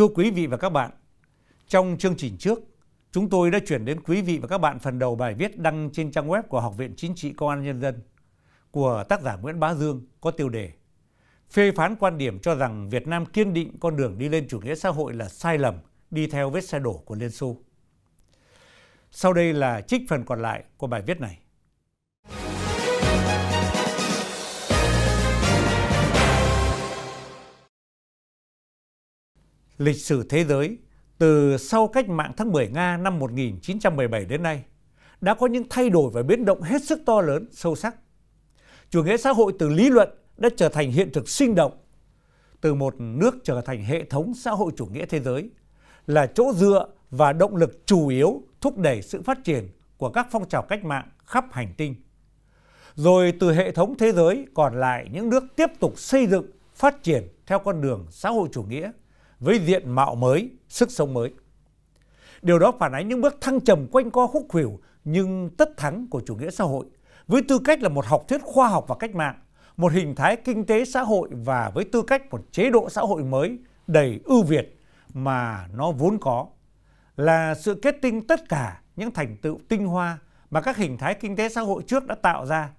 Thưa quý vị và các bạn, trong chương trình trước, chúng tôi đã chuyển đến quý vị và các bạn phần đầu bài viết đăng trên trang web của Học viện Chính trị Công an Nhân dân của tác giả Nguyễn Bá Dương có tiêu đề Phê phán quan điểm cho rằng Việt Nam kiên định con đường đi lên chủ nghĩa xã hội là sai lầm đi theo vết xe đổ của Liên Xô. Sau đây là trích phần còn lại của bài viết này. lịch sử thế giới từ sau cách mạng tháng 10 nga năm 1917 đến nay đã có những thay đổi và biến động hết sức to lớn sâu sắc chủ nghĩa xã hội từ lý luận đã trở thành hiện thực sinh động từ một nước trở thành hệ thống xã hội chủ nghĩa thế giới là chỗ dựa và động lực chủ yếu thúc đẩy sự phát triển của các phong trào cách mạng khắp hành tinh rồi từ hệ thống thế giới còn lại những nước tiếp tục xây dựng phát triển theo con đường xã hội chủ nghĩa với diện mạo mới sức sống mới điều đó phản ánh những bước thăng trầm quanh co khúc khuỷu nhưng tất thắng của chủ nghĩa xã hội với tư cách là một học thuyết khoa học và cách mạng một hình thái kinh tế xã hội và với tư cách một chế độ xã hội mới đầy ưu việt mà nó vốn có là sự kết tinh tất cả những thành tựu tinh hoa mà các hình thái kinh tế xã hội trước đã tạo ra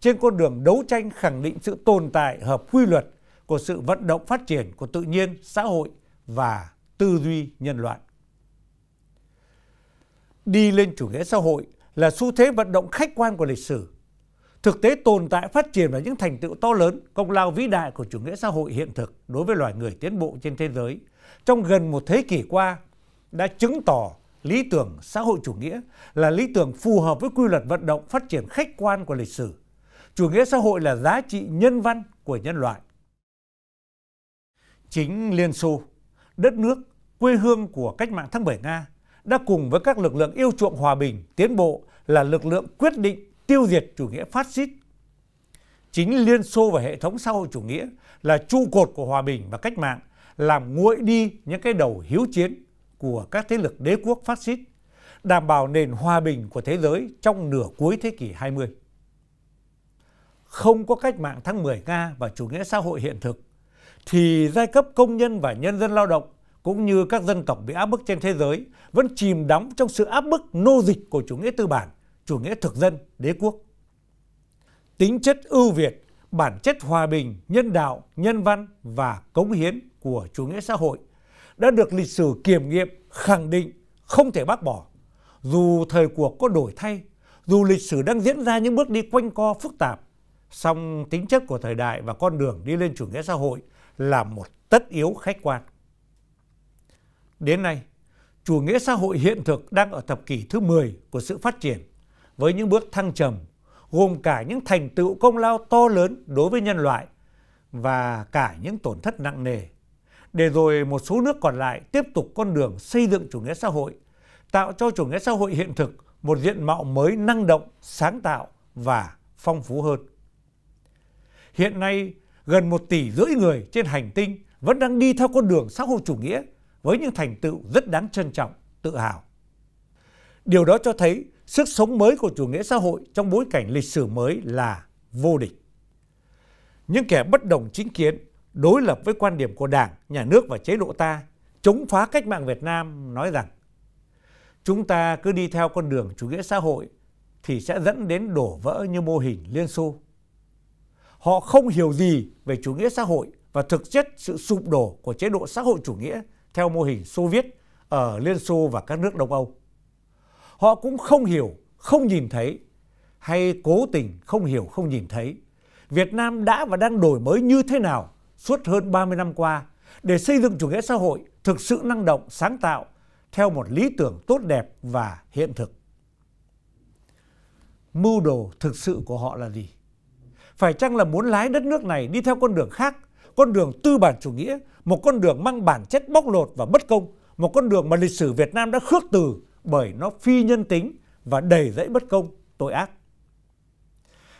trên con đường đấu tranh khẳng định sự tồn tại hợp quy luật của sự vận động phát triển của tự nhiên xã hội và tư duy nhân loại đi lên chủ nghĩa xã hội là xu thế vận động khách quan của lịch sử thực tế tồn tại phát triển và những thành tựu to lớn công lao vĩ đại của chủ nghĩa xã hội hiện thực đối với loài người tiến bộ trên thế giới trong gần một thế kỷ qua đã chứng tỏ lý tưởng xã hội chủ nghĩa là lý tưởng phù hợp với quy luật vận động phát triển khách quan của lịch sử chủ nghĩa xã hội là giá trị nhân văn của nhân loại chính liên xô đất nước quê hương của cách mạng tháng bảy nga đã cùng với các lực lượng yêu chuộng hòa bình tiến bộ là lực lượng quyết định tiêu diệt chủ nghĩa phát xít chính liên xô và hệ thống xã hội chủ nghĩa là trụ cột của hòa bình và cách mạng làm nguội đi những cái đầu hiếu chiến của các thế lực đế quốc phát xít đảm bảo nền hòa bình của thế giới trong nửa cuối thế kỷ 20. Không có cách mạng tháng 10 Nga và chủ nghĩa xã hội hiện thực thì giai cấp công nhân và nhân dân lao động cũng như các dân tộc bị áp bức trên thế giới vẫn chìm đắm trong sự áp bức nô dịch của chủ nghĩa tư bản, chủ nghĩa thực dân, đế quốc. Tính chất ưu việt, bản chất hòa bình, nhân đạo, nhân văn và cống hiến của chủ nghĩa xã hội đã được lịch sử kiểm nghiệm, khẳng định, không thể bác bỏ. Dù thời cuộc có đổi thay, dù lịch sử đang diễn ra những bước đi quanh co phức tạp, song tính chất của thời đại và con đường đi lên chủ nghĩa xã hội – là một tất yếu khách quan. Đến nay, chủ nghĩa xã hội hiện thực đang ở thập kỷ thứ 10 của sự phát triển với những bước thăng trầm gồm cả những thành tựu công lao to lớn đối với nhân loại và cả những tổn thất nặng nề. Để rồi một số nước còn lại tiếp tục con đường xây dựng chủ nghĩa xã hội, tạo cho chủ nghĩa xã hội hiện thực một diện mạo mới năng động, sáng tạo và phong phú hơn. Hiện nay, gần một tỷ rưỡi người trên hành tinh vẫn đang đi theo con đường xã hội chủ nghĩa với những thành tựu rất đáng trân trọng, tự hào. Điều đó cho thấy sức sống mới của chủ nghĩa xã hội trong bối cảnh lịch sử mới là vô địch. Những kẻ bất đồng chính kiến, đối lập với quan điểm của Đảng, Nhà nước và chế độ ta, chống phá cách mạng Việt Nam nói rằng chúng ta cứ đi theo con đường chủ nghĩa xã hội thì sẽ dẫn đến đổ vỡ như mô hình Liên Xô họ không hiểu gì về chủ nghĩa xã hội và thực chất sự sụp đổ của chế độ xã hội chủ nghĩa theo mô hình Xô Viết ở Liên Xô và các nước Đông Âu. Họ cũng không hiểu, không nhìn thấy hay cố tình không hiểu không nhìn thấy Việt Nam đã và đang đổi mới như thế nào suốt hơn 30 năm qua để xây dựng chủ nghĩa xã hội thực sự năng động, sáng tạo theo một lý tưởng tốt đẹp và hiện thực. Mưu đồ thực sự của họ là gì? phải chăng là muốn lái đất nước này đi theo con đường khác con đường tư bản chủ nghĩa một con đường mang bản chất bóc lột và bất công một con đường mà lịch sử việt nam đã khước từ bởi nó phi nhân tính và đầy rẫy bất công tội ác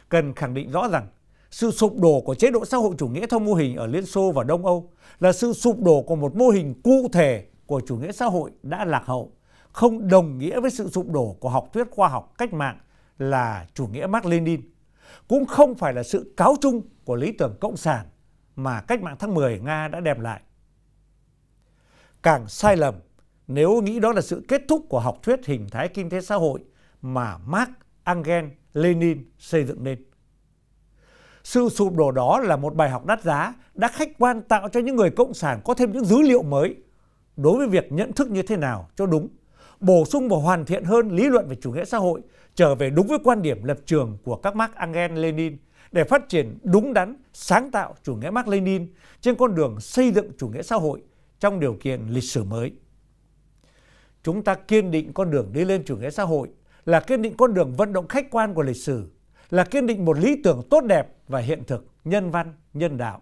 cần khẳng định rõ rằng sự sụp đổ của chế độ xã hội chủ nghĩa theo mô hình ở Liên Xô và Đông Âu là sự sụp đổ của một mô hình cụ thể của chủ nghĩa xã hội đã lạc hậu, không đồng nghĩa với sự sụp đổ của học thuyết khoa học cách mạng là chủ nghĩa Mark Lenin cũng không phải là sự cáo chung của lý tưởng cộng sản mà cách mạng tháng 10 Nga đã đem lại. Càng sai lầm nếu nghĩ đó là sự kết thúc của học thuyết hình thái kinh tế xã hội mà Marx, Engels, Lenin xây dựng nên. Sự sụp đổ đó là một bài học đắt giá đã khách quan tạo cho những người cộng sản có thêm những dữ liệu mới đối với việc nhận thức như thế nào cho đúng bổ sung và hoàn thiện hơn lý luận về chủ nghĩa xã hội trở về đúng với quan điểm lập trường của các mark engel lenin để phát triển đúng đắn sáng tạo chủ nghĩa mark lenin trên con đường xây dựng chủ nghĩa xã hội trong điều kiện lịch sử mới chúng ta kiên định con đường đi lên chủ nghĩa xã hội là kiên định con đường vận động khách quan của lịch sử là kiên định một lý tưởng tốt đẹp và hiện thực nhân văn nhân đạo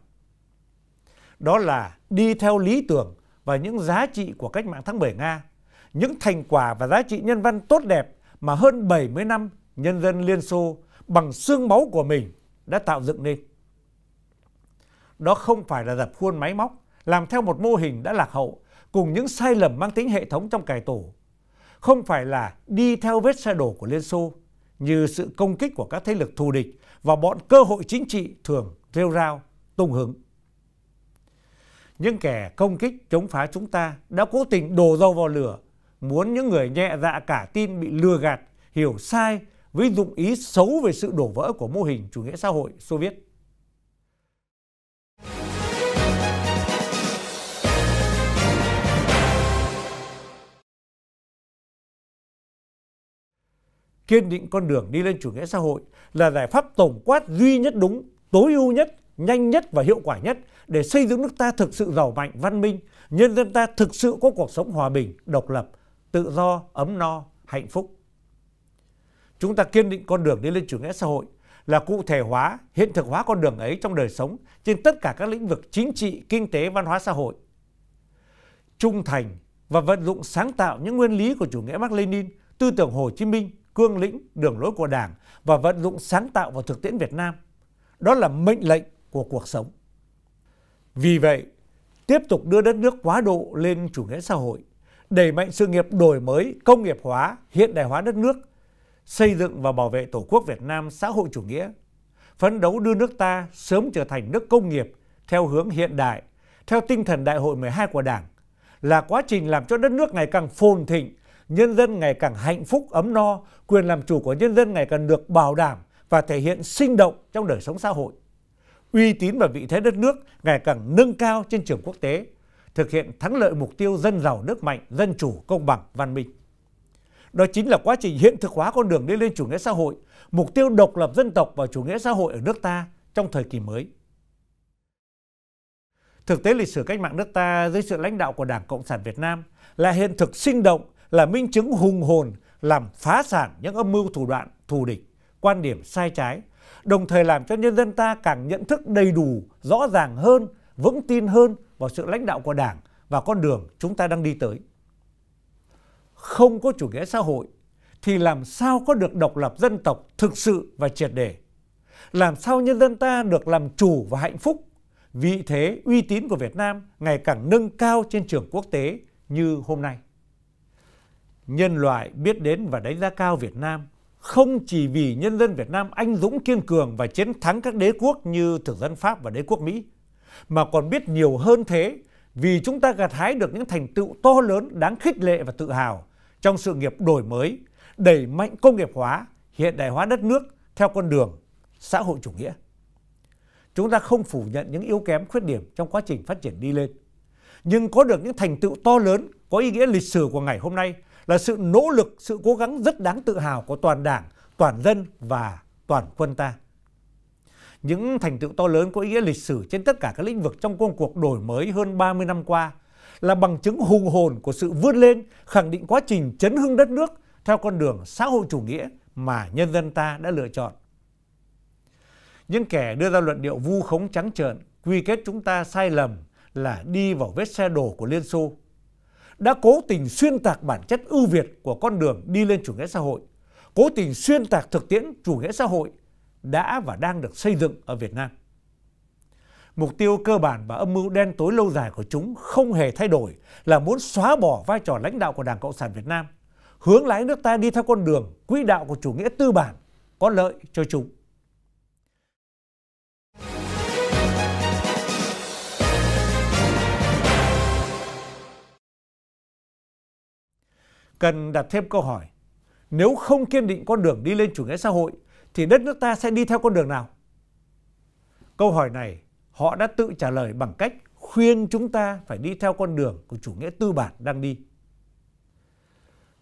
đó là đi theo lý tưởng và những giá trị của cách mạng tháng 7 Nga những thành quả và giá trị nhân văn tốt đẹp mà hơn 70 năm nhân dân Liên Xô bằng xương máu của mình đã tạo dựng nên. Đó không phải là dập khuôn máy móc, làm theo một mô hình đã lạc hậu, cùng những sai lầm mang tính hệ thống trong cải tổ. Không phải là đi theo vết xe đổ của Liên Xô, như sự công kích của các thế lực thù địch và bọn cơ hội chính trị thường rêu rao, tung hứng. Những kẻ công kích chống phá chúng ta đã cố tình đổ dầu vào lửa muốn những người nhẹ dạ cả tin bị lừa gạt hiểu sai với dụng ý xấu về sự đổ vỡ của mô hình chủ nghĩa xã hội Xô Viết Kiên định con đường đi lên chủ nghĩa xã hội là giải pháp tổng quát duy nhất đúng, tối ưu nhất, nhanh nhất và hiệu quả nhất để xây dựng nước ta thực sự giàu mạnh, văn minh, nhân dân ta thực sự có cuộc sống hòa bình, độc lập, tự do, ấm no, hạnh phúc. Chúng ta kiên định con đường đi lên chủ nghĩa xã hội là cụ thể hóa, hiện thực hóa con đường ấy trong đời sống trên tất cả các lĩnh vực chính trị, kinh tế, văn hóa xã hội. Trung thành và vận dụng sáng tạo những nguyên lý của chủ nghĩa Mác Lênin, tư tưởng Hồ Chí Minh, cương lĩnh, đường lối của Đảng và vận dụng sáng tạo vào thực tiễn Việt Nam. Đó là mệnh lệnh của cuộc sống. Vì vậy, tiếp tục đưa đất nước quá độ lên chủ nghĩa xã hội đẩy mạnh sự nghiệp đổi mới công nghiệp hóa hiện đại hóa đất nước xây dựng và bảo vệ tổ quốc việt nam xã hội chủ nghĩa phấn đấu đưa nước ta sớm trở thành nước công nghiệp theo hướng hiện đại theo tinh thần đại hội 12 của đảng là quá trình làm cho đất nước ngày càng phồn thịnh nhân dân ngày càng hạnh phúc ấm no quyền làm chủ của nhân dân ngày càng được bảo đảm và thể hiện sinh động trong đời sống xã hội uy tín và vị thế đất nước ngày càng nâng cao trên trường quốc tế thực hiện thắng lợi mục tiêu dân giàu nước mạnh, dân chủ, công bằng, văn minh. Đó chính là quá trình hiện thực hóa con đường đi lên chủ nghĩa xã hội, mục tiêu độc lập dân tộc và chủ nghĩa xã hội ở nước ta trong thời kỳ mới. Thực tế lịch sử cách mạng nước ta dưới sự lãnh đạo của Đảng Cộng sản Việt Nam là hiện thực sinh động, là minh chứng hùng hồn làm phá sản những âm mưu thủ đoạn, thù địch, quan điểm sai trái, đồng thời làm cho nhân dân ta càng nhận thức đầy đủ, rõ ràng hơn, vững tin hơn vào sự lãnh đạo của đảng và con đường chúng ta đang đi tới không có chủ nghĩa xã hội thì làm sao có được độc lập dân tộc thực sự và triệt đề, làm sao nhân dân ta được làm chủ và hạnh phúc vị thế uy tín của việt nam ngày càng nâng cao trên trường quốc tế như hôm nay nhân loại biết đến và đánh giá cao việt nam không chỉ vì nhân dân việt nam anh dũng kiên cường và chiến thắng các đế quốc như thực dân pháp và đế quốc mỹ mà còn biết nhiều hơn thế vì chúng ta gặt hái được những thành tựu to lớn đáng khích lệ và tự hào trong sự nghiệp đổi mới đẩy mạnh công nghiệp hóa hiện đại hóa đất nước theo con đường xã hội chủ nghĩa chúng ta không phủ nhận những yếu kém khuyết điểm trong quá trình phát triển đi lên nhưng có được những thành tựu to lớn có ý nghĩa lịch sử của ngày hôm nay là sự nỗ lực sự cố gắng rất đáng tự hào của toàn đảng toàn dân và toàn quân ta những thành tựu to lớn có ý nghĩa lịch sử trên tất cả các lĩnh vực trong công cuộc đổi mới hơn 30 năm qua là bằng chứng hùng hồn của sự vươn lên, khẳng định quá trình chấn hưng đất nước theo con đường xã hội chủ nghĩa mà nhân dân ta đã lựa chọn. Những kẻ đưa ra luận điệu vu khống trắng trợn, quy kết chúng ta sai lầm là đi vào vết xe đổ của Liên Xô, đã cố tình xuyên tạc bản chất ưu việt của con đường đi lên chủ nghĩa xã hội, cố tình xuyên tạc thực tiễn chủ nghĩa xã hội đã và đang được xây dựng ở Việt Nam. Mục tiêu cơ bản và âm mưu đen tối lâu dài của chúng không hề thay đổi là muốn xóa bỏ vai trò lãnh đạo của Đảng Cộng sản Việt Nam, hướng lái nước ta đi theo con đường quỹ đạo của chủ nghĩa tư bản có lợi cho chúng. Cần đặt thêm câu hỏi, nếu không kiên định con đường đi lên chủ nghĩa xã hội thì đất nước ta sẽ đi theo con đường nào câu hỏi này họ đã tự trả lời bằng cách khuyên chúng ta phải đi theo con đường của chủ nghĩa tư bản đang đi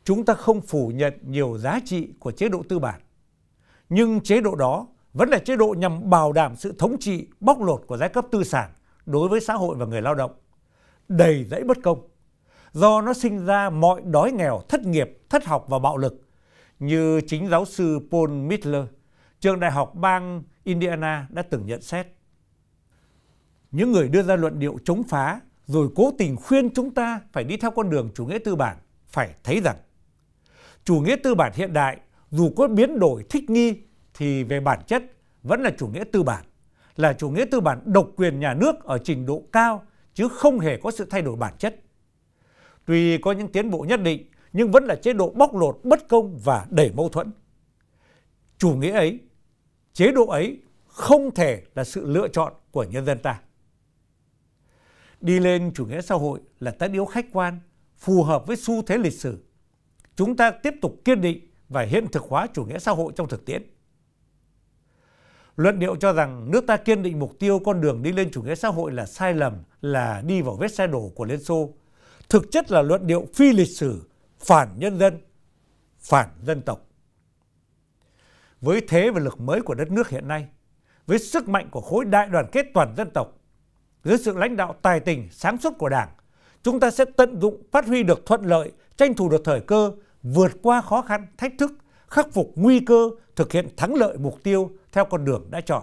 chúng ta không phủ nhận nhiều giá trị của chế độ tư bản nhưng chế độ đó vẫn là chế độ nhằm bảo đảm sự thống trị bóc lột của giai cấp tư sản đối với xã hội và người lao động đầy rẫy bất công do nó sinh ra mọi đói nghèo thất nghiệp thất học và bạo lực như chính giáo sư paul mitler trường đại học bang indiana đã từng nhận xét những người đưa ra luận điệu chống phá rồi cố tình khuyên chúng ta phải đi theo con đường chủ nghĩa tư bản phải thấy rằng chủ nghĩa tư bản hiện đại dù có biến đổi thích nghi thì về bản chất vẫn là chủ nghĩa tư bản là chủ nghĩa tư bản độc quyền nhà nước ở trình độ cao chứ không hề có sự thay đổi bản chất tuy có những tiến bộ nhất định nhưng vẫn là chế độ bóc lột bất công và đầy mâu thuẫn chủ nghĩa ấy chế độ ấy không thể là sự lựa chọn của nhân dân ta đi lên chủ nghĩa xã hội là tất yếu khách quan phù hợp với xu thế lịch sử chúng ta tiếp tục kiên định và hiện thực hóa chủ nghĩa xã hội trong thực tiễn luận điệu cho rằng nước ta kiên định mục tiêu con đường đi lên chủ nghĩa xã hội là sai lầm là đi vào vết xe đổ của liên xô thực chất là luận điệu phi lịch sử phản nhân dân phản dân tộc với thế và lực mới của đất nước hiện nay với sức mạnh của khối đại đoàn kết toàn dân tộc dưới sự lãnh đạo tài tình sáng suốt của đảng chúng ta sẽ tận dụng phát huy được thuận lợi tranh thủ được thời cơ vượt qua khó khăn thách thức khắc phục nguy cơ thực hiện thắng lợi mục tiêu theo con đường đã chọn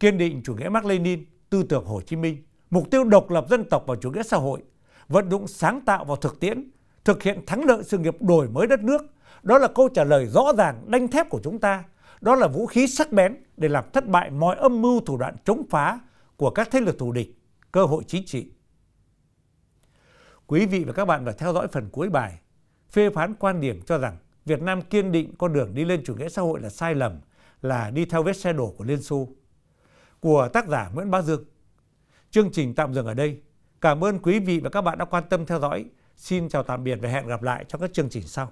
kiên định chủ nghĩa mark lenin tư tưởng hồ chí minh mục tiêu độc lập dân tộc và chủ nghĩa xã hội vận dụng sáng tạo vào thực tiễn thực hiện thắng lợi sự nghiệp đổi mới đất nước đó là câu trả lời rõ ràng đanh thép của chúng ta đó là vũ khí sắc bén để làm thất bại mọi âm mưu thủ đoạn chống phá của các thế lực thù địch cơ hội chính trị quý vị và các bạn đã theo dõi phần cuối bài phê phán quan điểm cho rằng Việt Nam kiên định con đường đi lên chủ nghĩa xã hội là sai lầm, là đi theo vết xe đổ của Liên Xô. Của tác giả Nguyễn Bá Dương. Chương trình tạm dừng ở đây. Cảm ơn quý vị và các bạn đã quan tâm theo dõi. Xin chào tạm biệt và hẹn gặp lại trong các chương trình sau.